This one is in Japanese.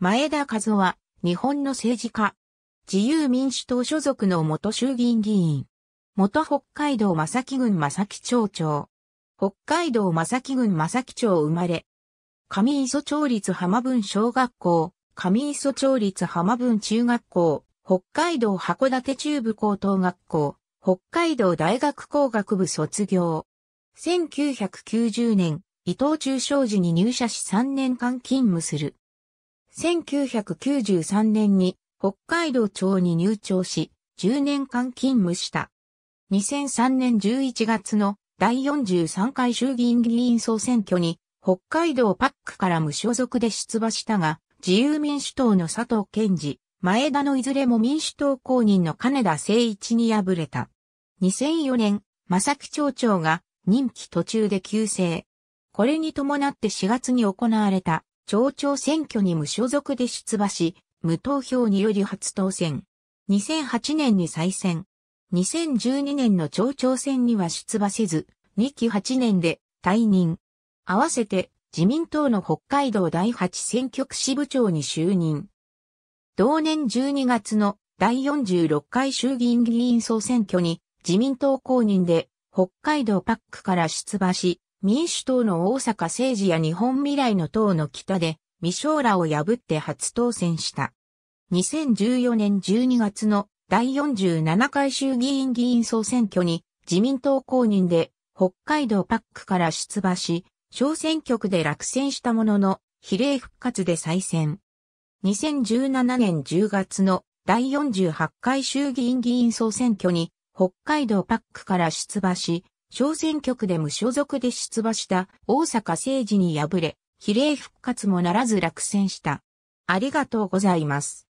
前田和夫は、日本の政治家。自由民主党所属の元衆議院議員。元北海道正木郡正木町長。北海道正木郡正木町生まれ。上磯町立浜分小学校、上磯町立浜分中学校、北海道函館中部高等学校、北海道大学工学部卒業。1990年、伊藤忠商事に入社し3年間勤務する。1993年に北海道庁に入庁し、10年間勤務した。2003年11月の第43回衆議院議員総選挙に北海道パックから無所属で出馬したが、自由民主党の佐藤健二、前田のいずれも民主党公認の金田誠一に敗れた。2004年、正木町長が任期途中で急逝。これに伴って4月に行われた町長選挙に無所属で出馬し、無投票により初当選。2008年に再選。2012年の町長選には出馬せず、2期8年で退任。合わせて自民党の北海道第8選挙区支部長に就任。同年12月の第46回衆議院議員総選挙に自民党公認で北海道パックから出馬し、民主党の大阪政治や日本未来の党の北で、未将らを破って初当選した。2014年12月の第47回衆議院議員総選挙に自民党公認で北海道パックから出馬し、小選挙区で落選したものの、比例復活で再選。2017年10月の第48回衆議院議員総選挙に北海道パックから出馬し、小選挙区で無所属で出馬した大阪政治に敗れ、比例復活もならず落選した。ありがとうございます。